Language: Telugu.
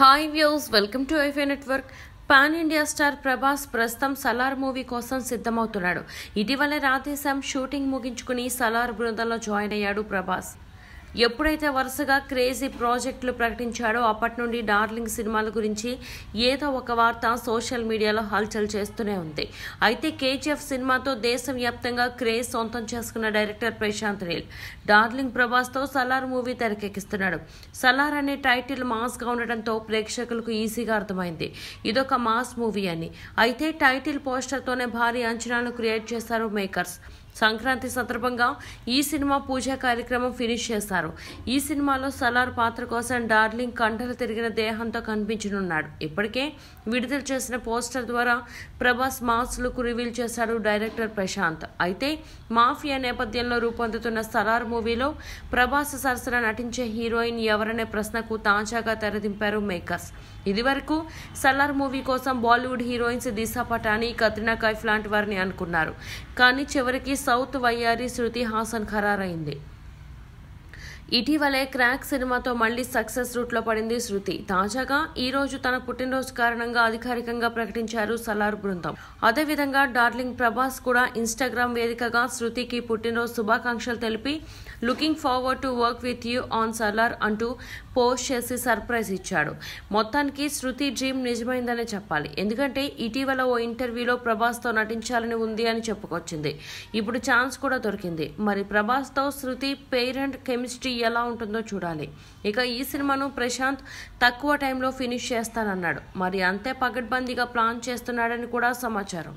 హాయ్ వ్యూస్ వెల్కమ్ టు ఐఫై network pan India star Prabhas ప్రస్తుతం సలార్ మూవీ కోసం సిద్ధమవుతున్నాడు ఇటీవలే రాధేశాం షూటింగ్ ముగించుకుని సలార్ బృందంలో జాయిన్ అయ్యాడు ప్రభాస్ ఎప్పుడైతే వరుసగా క్రేజీ ప్రాజెక్టులు ప్రకటించాడో అప్పటి నుండి డార్లింగ్ సినిమాల గురించి ఏదో ఒక వార్త సోషల్ మీడియాలో హల్చల్ చేస్తూనే ఉంది అయితే కేజీఎఫ్ సినిమాతో దేశవ్యాప్తంగా క్రేజ్ సొంతం చేసుకున్న డైరెక్టర్ ప్రశాంత్ నీల్ డార్లింగ్ ప్రభాస్తో సలార్ మూవీ తెరకెక్కిస్తున్నాడు సలార్ అనే టైటిల్ మాస్గా ఉండటంతో ప్రేక్షకులకు ఈజీగా అర్థమైంది ఇదొక మాస్ మూవీ అని అయితే టైటిల్ పోస్టర్తోనే భారీ అంచనాలను క్రియేట్ చేశారు మేకర్స్ సంక్రాంతి సందర్భంగా ఈ సినిమా పూజా కార్యక్రమం ఫినిష్ చేస్తారు ఈ సినిమాలో సలార్ పాత్ర కోసం డార్లింగ్ కంటలు తిరిగిన దేహంతో కనిపించనున్నాడు ఇప్పటికే విడుదల చేసిన పోస్టర్ ద్వారా ప్రభాస్ మాస్ లుక్ రివీల్ చేశాడు డైరెక్టర్ ప్రశాంత్ అయితే మాఫియా నేపథ్యంలో రూపొందుతున్న సలార్ మూవీలో ప్రభాస్ సరసన నటించే హీరోయిన్ ఎవరనే ప్రశ్నకు తాజాగా తెరదింపారు మేకర్స్ ఇదివరకు సలార్ మూవీ కోసం బాలీవుడ్ హీరోయిన్స్ దిశా పటాని కత్రినా కైఫ్ లాంటి వారిని అనుకున్నారు కానీ చివరికి సౌత్ వయ్యారి శృతి హాసన్ ఖరారైంది ఇటీవలే క్రాక్ సినిమాతో మళ్లీ సక్సెస్ రూట్లో పడింది శృతి తాజాగా ఈ రోజు తన పుట్టినరోజు కారణంగా అధికారికంగా ప్రకటించారు సలార్ బృందం అదేవిధంగా డార్లింగ్ ప్రభాస్ కూడా ఇన్స్టాగ్రామ్ వేదికగా శృతికి పుట్టినరోజు శుభాకాంక్షలు తెలిపి looking forward to work with you on Salaar అంటూ పోస్ట్ చేసి సర్ప్రైజ్ ఇచ్చాడు మొత్తానికి శృతి డ్రీమ్ నిజమైందనే చెప్పాలి ఎందుకంటే ఇటీవల ఓ ఇంటర్వ్యూలో ప్రభాస్తో నటించాలని ఉంది అని చెప్పుకొచ్చింది ఇప్పుడు ఛాన్స్ కూడా దొరికింది మరి ప్రభాస్తో శృతి పేరెంట్ కెమిస్ట్రీ ఎలా ఉంటుందో చూడాలి ఇక ఈ సినిమాను ప్రశాంత్ తక్కువ టైంలో ఫినిష్ చేస్తానన్నాడు మరి అంతే పగడ్బందీగా ప్లాన్ చేస్తున్నాడని కూడా సమాచారం